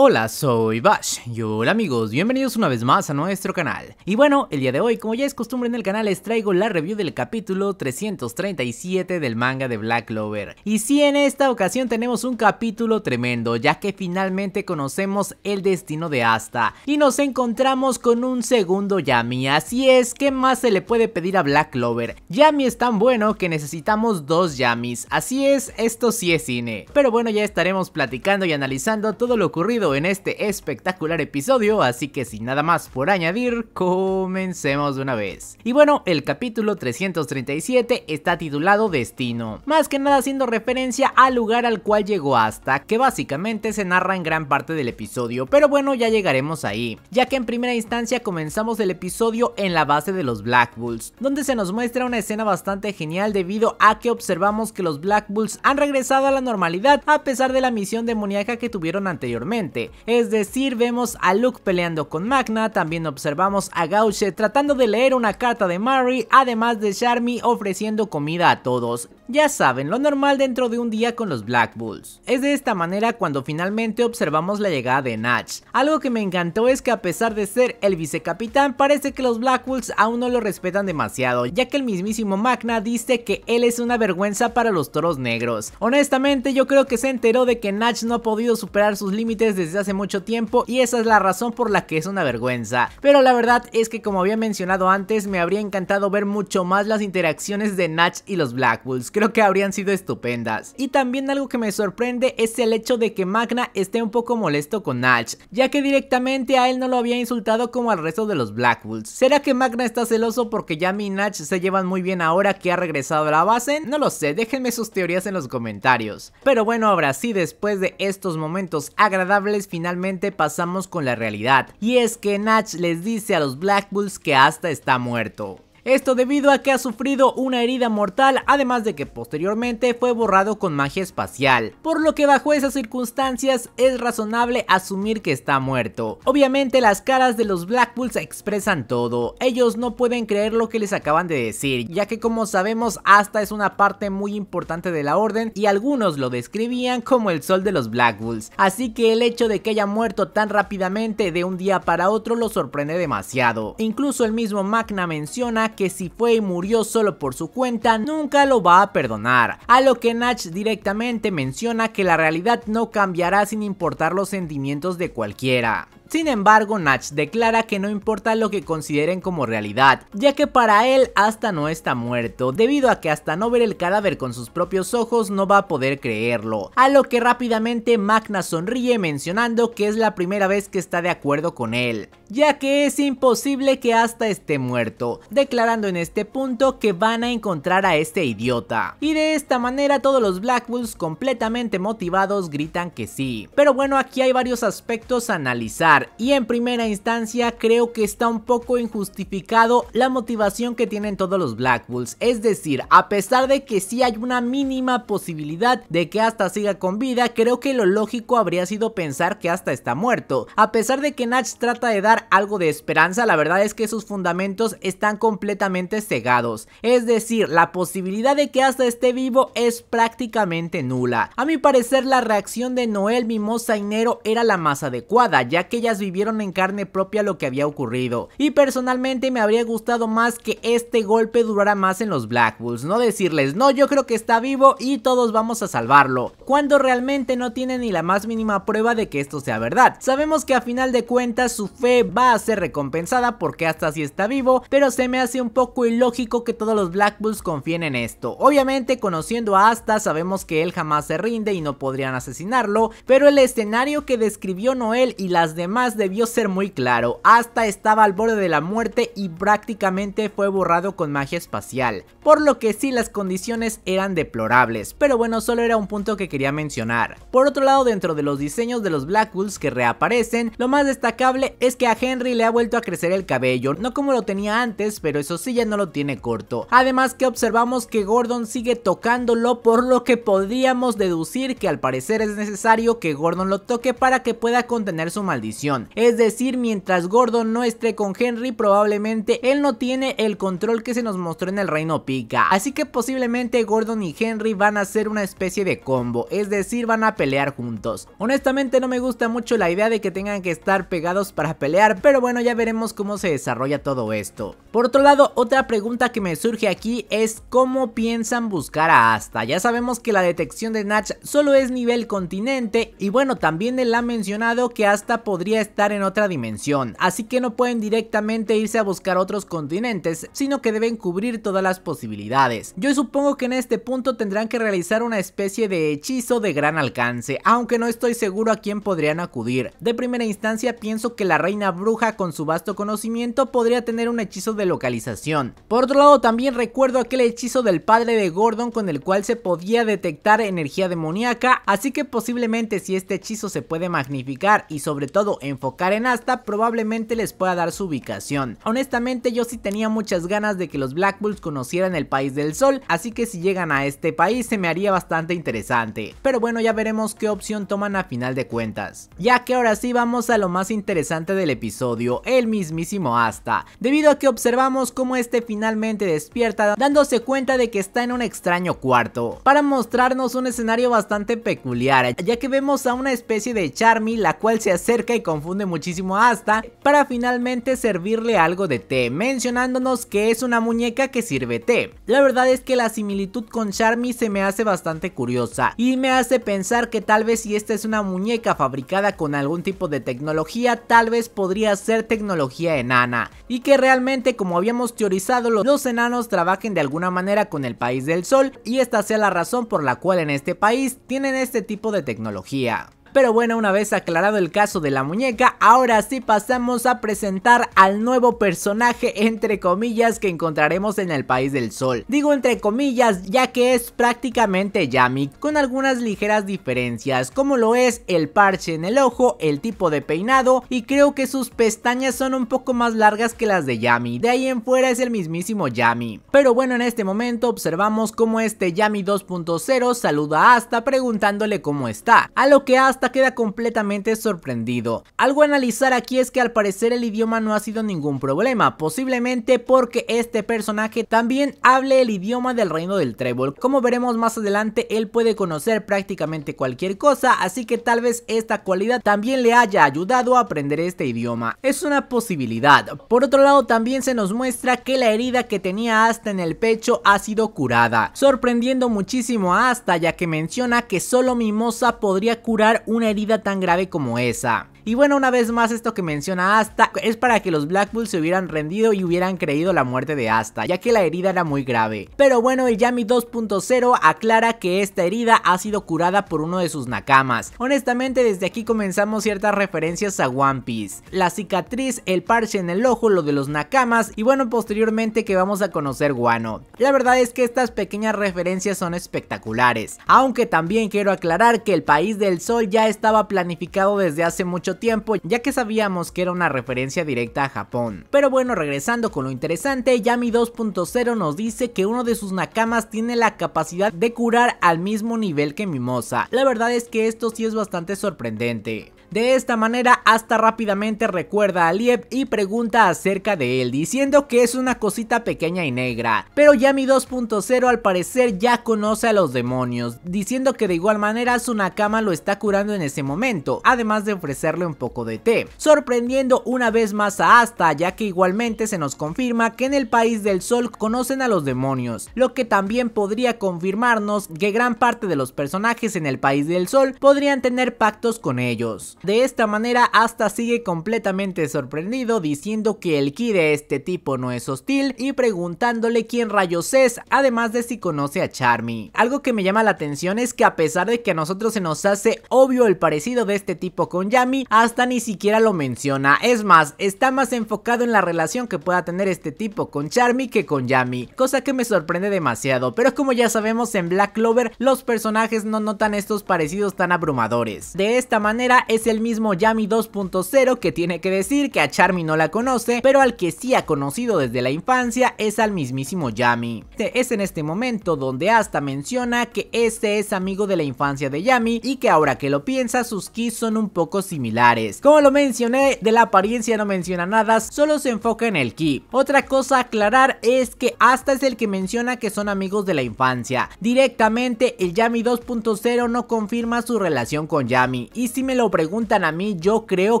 Hola, soy Bash y hola amigos, bienvenidos una vez más a nuestro canal. Y bueno, el día de hoy, como ya es costumbre en el canal, les traigo la review del capítulo 337 del manga de Black Clover. Y sí, en esta ocasión tenemos un capítulo tremendo, ya que finalmente conocemos el destino de Asta y nos encontramos con un segundo Yami, así es, ¿qué más se le puede pedir a Black Clover? Yami es tan bueno que necesitamos dos Yamis, así es, esto sí es cine. Pero bueno, ya estaremos platicando y analizando todo lo ocurrido en este espectacular episodio, así que sin nada más por añadir, comencemos de una vez. Y bueno, el capítulo 337 está titulado Destino, más que nada haciendo referencia al lugar al cual llegó hasta, que básicamente se narra en gran parte del episodio, pero bueno, ya llegaremos ahí, ya que en primera instancia comenzamos el episodio en la base de los Black Bulls, donde se nos muestra una escena bastante genial debido a que observamos que los Black Bulls han regresado a la normalidad a pesar de la misión demoníaca que tuvieron anteriormente es decir, vemos a Luke peleando con Magna, también observamos a Gauche tratando de leer una carta de Mary, además de Charmy ofreciendo comida a todos. Ya saben, lo normal dentro de un día con los Black Bulls. Es de esta manera cuando finalmente observamos la llegada de Natch. Algo que me encantó es que a pesar de ser el vicecapitán, parece que los Black Bulls aún no lo respetan demasiado, ya que el mismísimo Magna dice que él es una vergüenza para los toros negros. Honestamente, yo creo que se enteró de que Natch no ha podido superar sus límites desde hace mucho tiempo y esa es la razón por la que es una vergüenza. Pero la verdad es que como había mencionado antes, me habría encantado ver mucho más las interacciones de Natch y los Black Bulls, creo que habrían sido estupendas. Y también algo que me sorprende es el hecho de que Magna esté un poco molesto con Natch, ya que directamente a él no lo había insultado como al resto de los Black Bulls. ¿Será que Magna está celoso porque Yami y Natch se llevan muy bien ahora que ha regresado a la base? No lo sé, déjenme sus teorías en los comentarios. Pero bueno, ahora sí, después de estos momentos agradables, finalmente pasamos con la realidad, y es que Natch les dice a los Black Bulls que hasta está muerto. Esto debido a que ha sufrido una herida mortal, además de que posteriormente fue borrado con magia espacial, por lo que bajo esas circunstancias es razonable asumir que está muerto. Obviamente las caras de los Black Bulls expresan todo, ellos no pueden creer lo que les acaban de decir, ya que como sabemos hasta es una parte muy importante de la orden y algunos lo describían como el sol de los Black Bulls. así que el hecho de que haya muerto tan rápidamente de un día para otro lo sorprende demasiado. Incluso el mismo Magna menciona que si fue y murió solo por su cuenta, nunca lo va a perdonar. A lo que Natch directamente menciona que la realidad no cambiará sin importar los sentimientos de cualquiera. Sin embargo, Natch declara que no importa lo que consideren como realidad, ya que para él hasta no está muerto, debido a que hasta no ver el cadáver con sus propios ojos no va a poder creerlo, a lo que rápidamente Magna sonríe mencionando que es la primera vez que está de acuerdo con él, ya que es imposible que hasta esté muerto, declarando en este punto que van a encontrar a este idiota. Y de esta manera todos los Black Bulls completamente motivados gritan que sí. Pero bueno, aquí hay varios aspectos a analizar y en primera instancia creo que está un poco injustificado la motivación que tienen todos los Black Bulls, es decir, a pesar de que sí hay una mínima posibilidad de que hasta siga con vida, creo que lo lógico habría sido pensar que hasta está muerto. A pesar de que Natch trata de dar algo de esperanza, la verdad es que sus fundamentos están completamente cegados, es decir, la posibilidad de que hasta esté vivo es prácticamente nula. A mi parecer la reacción de Noel Mimosa Inero era la más adecuada, ya que ella vivieron en carne propia lo que había ocurrido. Y personalmente me habría gustado más que este golpe durara más en los Black Bulls, no decirles, no, yo creo que está vivo y todos vamos a salvarlo, cuando realmente no tienen ni la más mínima prueba de que esto sea verdad. Sabemos que a final de cuentas su fe va a ser recompensada porque hasta si está vivo, pero se me hace un poco ilógico que todos los Black Bulls confíen en esto. Obviamente conociendo a Asta sabemos que él jamás se rinde y no podrían asesinarlo, pero el escenario que describió Noel y las demás debió ser muy claro, hasta estaba al borde de la muerte y prácticamente fue borrado con magia espacial, por lo que sí las condiciones eran deplorables, pero bueno solo era un punto que quería mencionar. Por otro lado dentro de los diseños de los Black Wolves que reaparecen, lo más destacable es que a Henry le ha vuelto a crecer el cabello, no como lo tenía antes, pero eso sí ya no lo tiene corto. Además que observamos que Gordon sigue tocándolo por lo que podríamos deducir que al parecer es necesario que Gordon lo toque para que pueda contener su maldición es decir, mientras Gordon no esté con Henry, probablemente él no tiene el control que se nos mostró en el Reino Pica. Así que posiblemente Gordon y Henry van a ser una especie de combo, es decir, van a pelear juntos. Honestamente no me gusta mucho la idea de que tengan que estar pegados para pelear, pero bueno, ya veremos cómo se desarrolla todo esto. Por otro lado, otra pregunta que me surge aquí es cómo piensan buscar a Asta. Ya sabemos que la detección de Natch solo es nivel continente y bueno, también él ha mencionado que Asta podría estar en otra dimensión, así que no pueden directamente irse a buscar otros continentes, sino que deben cubrir todas las posibilidades. Yo supongo que en este punto tendrán que realizar una especie de hechizo de gran alcance, aunque no estoy seguro a quién podrían acudir. De primera instancia pienso que la reina bruja con su vasto conocimiento podría tener un hechizo de localización. Por otro lado también recuerdo aquel hechizo del padre de Gordon con el cual se podía detectar energía demoníaca, así que posiblemente si este hechizo se puede magnificar y sobre todo enfocar en Asta probablemente les pueda dar su ubicación. Honestamente yo sí tenía muchas ganas de que los Black Bulls conocieran el país del sol, así que si llegan a este país se me haría bastante interesante. Pero bueno ya veremos qué opción toman a final de cuentas. Ya que ahora sí vamos a lo más interesante del episodio, el mismísimo Asta. Debido a que observamos cómo este finalmente despierta dándose cuenta de que está en un extraño cuarto. Para mostrarnos un escenario bastante peculiar, ya que vemos a una especie de Charmy la cual se acerca y confunde muchísimo hasta para finalmente servirle algo de té, mencionándonos que es una muñeca que sirve té. La verdad es que la similitud con Charmy se me hace bastante curiosa y me hace pensar que tal vez si esta es una muñeca fabricada con algún tipo de tecnología, tal vez podría ser tecnología enana y que realmente como habíamos teorizado los enanos trabajen de alguna manera con el país del sol y esta sea la razón por la cual en este país tienen este tipo de tecnología. Pero bueno, una vez aclarado el caso de la muñeca, ahora sí pasamos a presentar al nuevo personaje entre comillas que encontraremos en el País del Sol. Digo entre comillas ya que es prácticamente Yami, con algunas ligeras diferencias, como lo es el parche en el ojo, el tipo de peinado y creo que sus pestañas son un poco más largas que las de Yami, de ahí en fuera es el mismísimo Yami. Pero bueno, en este momento observamos cómo este Yami 2.0 saluda a Asta preguntándole cómo está, a lo que Asta hasta queda completamente sorprendido. Algo a analizar aquí es que al parecer el idioma no ha sido ningún problema, posiblemente porque este personaje también hable el idioma del reino del trébol. Como veremos más adelante, él puede conocer prácticamente cualquier cosa, así que tal vez esta cualidad también le haya ayudado a aprender este idioma. Es una posibilidad. Por otro lado, también se nos muestra que la herida que tenía hasta en el pecho ha sido curada, sorprendiendo muchísimo a Asta ya que menciona que solo Mimosa podría curar una herida tan grave como esa. Y bueno, una vez más esto que menciona Asta es para que los Black Bulls se hubieran rendido y hubieran creído la muerte de Asta, ya que la herida era muy grave. Pero bueno, el Yami 2.0 aclara que esta herida ha sido curada por uno de sus nakamas. Honestamente, desde aquí comenzamos ciertas referencias a One Piece. La cicatriz, el parche en el ojo, lo de los nakamas y bueno, posteriormente que vamos a conocer Guano. La verdad es que estas pequeñas referencias son espectaculares, aunque también quiero aclarar que el país del sol ya estaba planificado desde hace mucho tiempo tiempo ya que sabíamos que era una referencia directa a Japón. Pero bueno, regresando con lo interesante, Yami 2.0 nos dice que uno de sus nakamas tiene la capacidad de curar al mismo nivel que Mimosa. La verdad es que esto sí es bastante sorprendente. De esta manera hasta rápidamente recuerda a Liev y pregunta acerca de él diciendo que es una cosita pequeña y negra. Pero Yami 2.0 al parecer ya conoce a los demonios diciendo que de igual manera su Nakama lo está curando en ese momento además de ofrecerle un poco de té. Sorprendiendo una vez más a Asta ya que igualmente se nos confirma que en el país del sol conocen a los demonios lo que también podría confirmarnos que gran parte de los personajes en el país del sol podrían tener pactos con ellos. De esta manera hasta sigue completamente sorprendido diciendo que el ki de este tipo no es hostil y preguntándole quién rayos es, además de si conoce a Charmy. Algo que me llama la atención es que a pesar de que a nosotros se nos hace obvio el parecido de este tipo con Yami, hasta ni siquiera lo menciona. Es más, está más enfocado en la relación que pueda tener este tipo con Charmy que con Yami, cosa que me sorprende demasiado, pero como ya sabemos en Black Clover los personajes no notan estos parecidos tan abrumadores. De esta manera es el mismo Yami 2.0 que tiene que decir que a Charmy no la conoce, pero al que sí ha conocido desde la infancia es al mismísimo Yami. Este es en este momento donde hasta menciona que este es amigo de la infancia de Yami y que ahora que lo piensa sus kits son un poco similares. Como lo mencioné, de la apariencia no menciona nada, solo se enfoca en el ki. Otra cosa a aclarar es que hasta es el que menciona que son amigos de la infancia. Directamente el Yami 2.0 no confirma su relación con Yami y si me lo pregunta a mí, yo creo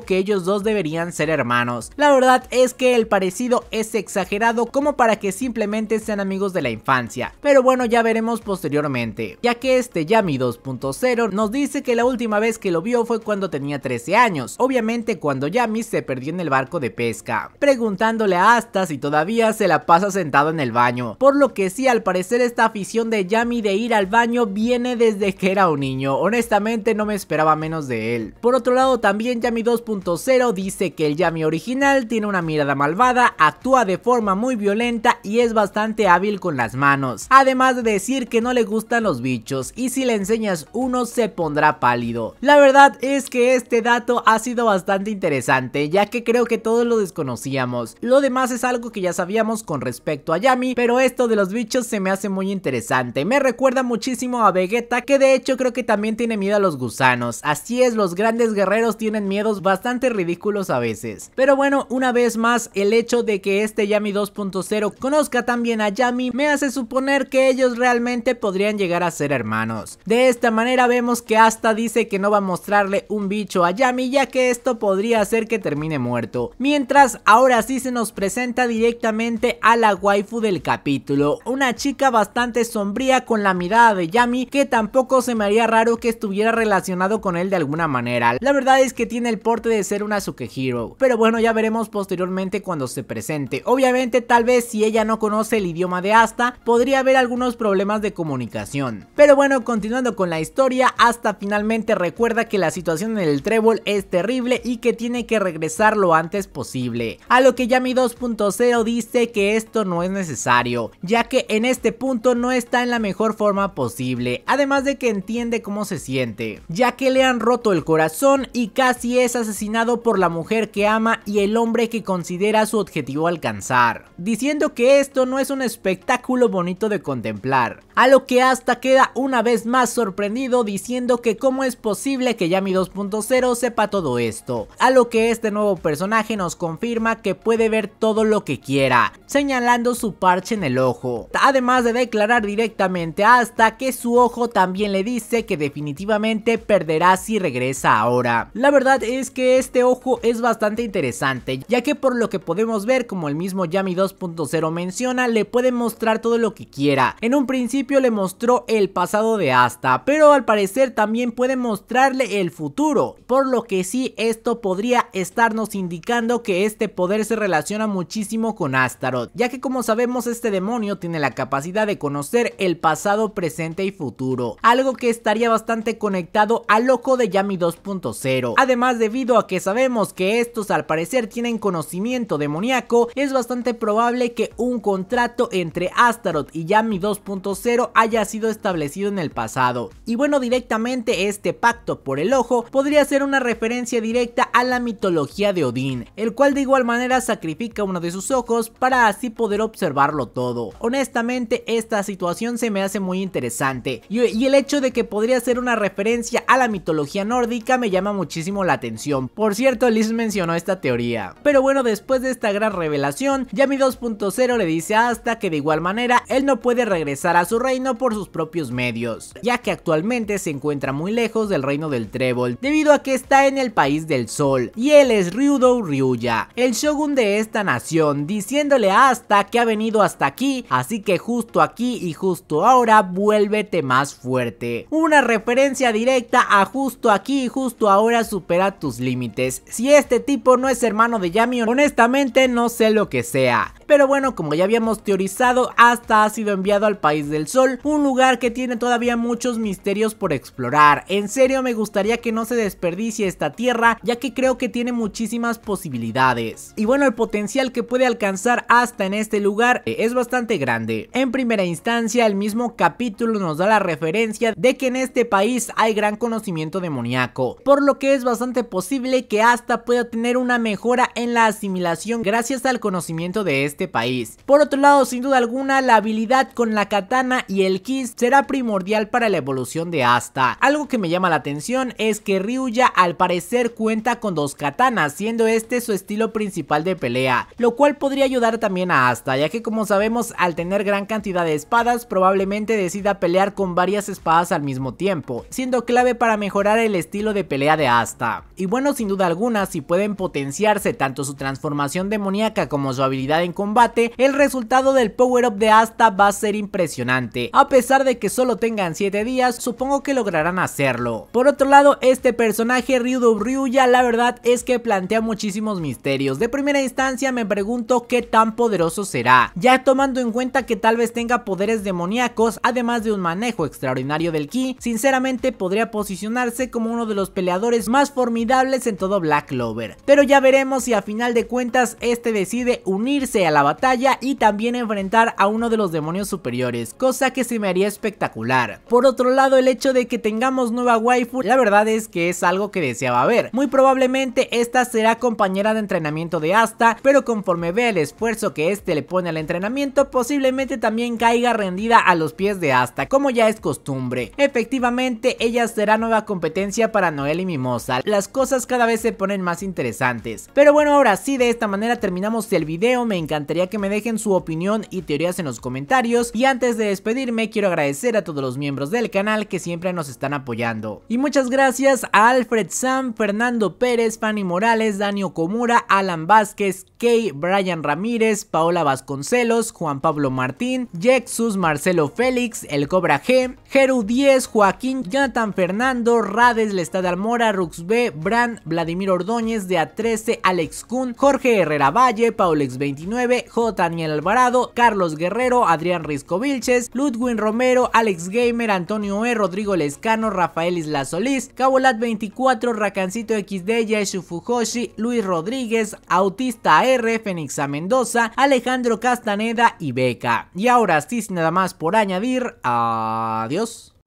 que ellos dos deberían ser hermanos. La verdad es que el parecido es exagerado como para que simplemente sean amigos de la infancia. Pero bueno, ya veremos posteriormente. Ya que este Yami 2.0 nos dice que la última vez que lo vio fue cuando tenía 13 años. Obviamente cuando Yami se perdió en el barco de pesca. Preguntándole a Asta si todavía se la pasa sentado en el baño. Por lo que sí, al parecer esta afición de Yami de ir al baño viene desde que era un niño. Honestamente no me esperaba menos de él. Por otro otro lado también Yami 2.0 dice que el Yami original tiene una mirada malvada, actúa de forma muy violenta y es bastante hábil con las manos. Además de decir que no le gustan los bichos y si le enseñas uno se pondrá pálido. La verdad es que este dato ha sido bastante interesante ya que creo que todos lo desconocíamos. Lo demás es algo que ya sabíamos con respecto a Yami pero esto de los bichos se me hace muy interesante. Me recuerda muchísimo a Vegeta que de hecho creo que también tiene miedo a los gusanos. Así es los grandes guerreros tienen miedos bastante ridículos a veces. Pero bueno, una vez más, el hecho de que este Yami 2.0 conozca también a Yami me hace suponer que ellos realmente podrían llegar a ser hermanos. De esta manera vemos que hasta dice que no va a mostrarle un bicho a Yami ya que esto podría hacer que termine muerto. Mientras, ahora sí se nos presenta directamente a la waifu del capítulo, una chica bastante sombría con la mirada de Yami que tampoco se me haría raro que estuviera relacionado con él de alguna manera. La verdad es que tiene el porte de ser una hero. pero bueno ya veremos posteriormente cuando se presente. Obviamente tal vez si ella no conoce el idioma de Asta, podría haber algunos problemas de comunicación. Pero bueno, continuando con la historia, Asta finalmente recuerda que la situación en el trébol es terrible y que tiene que regresar lo antes posible. A lo que Yami 2.0 dice que esto no es necesario, ya que en este punto no está en la mejor forma posible, además de que entiende cómo se siente, ya que le han roto el corazón y casi es asesinado por la mujer que ama y el hombre que considera su objetivo alcanzar, diciendo que esto no es un espectáculo bonito de contemplar, a lo que hasta queda una vez más sorprendido diciendo que cómo es posible que Yami 2.0 sepa todo esto, a lo que este nuevo personaje nos confirma que puede ver todo lo que quiera, señalando su parche en el ojo, además de declarar directamente hasta que su ojo también le dice que definitivamente perderá si regresa ahora. La verdad es que este ojo es bastante interesante, ya que por lo que podemos ver, como el mismo Yami 2.0 menciona, le puede mostrar todo lo que quiera. En un principio le mostró el pasado de Asta, pero al parecer también puede mostrarle el futuro, por lo que sí esto podría estarnos indicando que este poder se relaciona muchísimo con Astaroth, ya que como sabemos este demonio tiene la capacidad de conocer el pasado, presente y futuro, algo que estaría bastante conectado al loco de Yami 2.0 Además, debido a que sabemos que estos al parecer tienen conocimiento demoníaco, es bastante probable que un contrato entre Astaroth y Yami 2.0 haya sido establecido en el pasado. Y bueno, directamente este pacto por el ojo podría ser una referencia directa a la mitología de Odín, el cual de igual manera sacrifica uno de sus ojos para así poder observarlo todo. Honestamente, esta situación se me hace muy interesante y, y el hecho de que podría ser una referencia a la mitología nórdica me llama llama muchísimo la atención. Por cierto, Liz mencionó esta teoría. Pero bueno, después de esta gran revelación, Yami 2.0 le dice a Asta que de igual manera él no puede regresar a su reino por sus propios medios, ya que actualmente se encuentra muy lejos del reino del Trébol, debido a que está en el país del sol, y él es Ryudo Ryuya, el shogun de esta nación, diciéndole a Asta que ha venido hasta aquí, así que justo aquí y justo ahora vuélvete más fuerte. Una referencia directa a justo aquí y justo ahora supera tus límites. Si este tipo no es hermano de Yami, honestamente no sé lo que sea. Pero bueno, como ya habíamos teorizado, hasta ha sido enviado al País del Sol, un lugar que tiene todavía muchos misterios por explorar. En serio, me gustaría que no se desperdicie esta tierra, ya que creo que tiene muchísimas posibilidades. Y bueno, el potencial que puede alcanzar hasta en este lugar eh, es bastante grande. En primera instancia, el mismo capítulo nos da la referencia de que en este país hay gran conocimiento demoníaco, por lo que es bastante posible que hasta pueda tener una mejora en la asimilación gracias al conocimiento de este este país. Por otro lado, sin duda alguna, la habilidad con la katana y el kiss será primordial para la evolución de Asta. Algo que me llama la atención es que Ryuya al parecer cuenta con dos katanas, siendo este su estilo principal de pelea, lo cual podría ayudar también a Asta, ya que como sabemos al tener gran cantidad de espadas probablemente decida pelear con varias espadas al mismo tiempo, siendo clave para mejorar el estilo de pelea de Asta. Y bueno, sin duda alguna, si pueden potenciarse tanto su transformación demoníaca como su habilidad en el resultado del power-up de Asta va a ser impresionante. A pesar de que solo tengan 7 días, supongo que lograrán hacerlo. Por otro lado, este personaje Ryudo ya la verdad es que plantea muchísimos misterios. De primera instancia me pregunto qué tan poderoso será, ya tomando en cuenta que tal vez tenga poderes demoníacos, además de un manejo extraordinario del ki, sinceramente podría posicionarse como uno de los peleadores más formidables en todo Black Clover. Pero ya veremos si a final de cuentas este decide unirse a la batalla y también enfrentar a uno de los demonios superiores, cosa que se me haría espectacular. Por otro lado, el hecho de que tengamos nueva waifu, la verdad es que es algo que deseaba ver. Muy probablemente esta será compañera de entrenamiento de Asta, pero conforme ve el esfuerzo que este le pone al entrenamiento, posiblemente también caiga rendida a los pies de Asta, como ya es costumbre. Efectivamente, ella será nueva competencia para Noel y Mimosa. Las cosas cada vez se ponen más interesantes. Pero bueno, ahora sí, de esta manera terminamos el video. Me encanta que me dejen su opinión y teorías en los comentarios. Y antes de despedirme, quiero agradecer a todos los miembros del canal que siempre nos están apoyando. Y muchas gracias a Alfred Sam, Fernando Pérez, Fanny Morales, Danio Comura, Alan Vázquez, Kay, Brian Ramírez, Paola Vasconcelos, Juan Pablo Martín, Jexus, Marcelo Félix, El Cobra G, Geru 10, Joaquín, Jonathan Fernando, Rades, Lestad Almora, Rux B, Bran, Vladimir Ordóñez, de A13, Alex Kun, Jorge Herrera Valle, Paulex29, J. Daniel Alvarado, Carlos Guerrero, Adrián Risco Vilches, Ludwin Romero, Alex Gamer, Antonio E, Rodrigo Lescano, Rafael Isla Solís, Cabolat 24, Racancito XD, Yeshu Fujoshi, Luis Rodríguez, Autista R, Fénix A Mendoza, Alejandro Castaneda y Beca. Y ahora sí, nada más por añadir, adiós.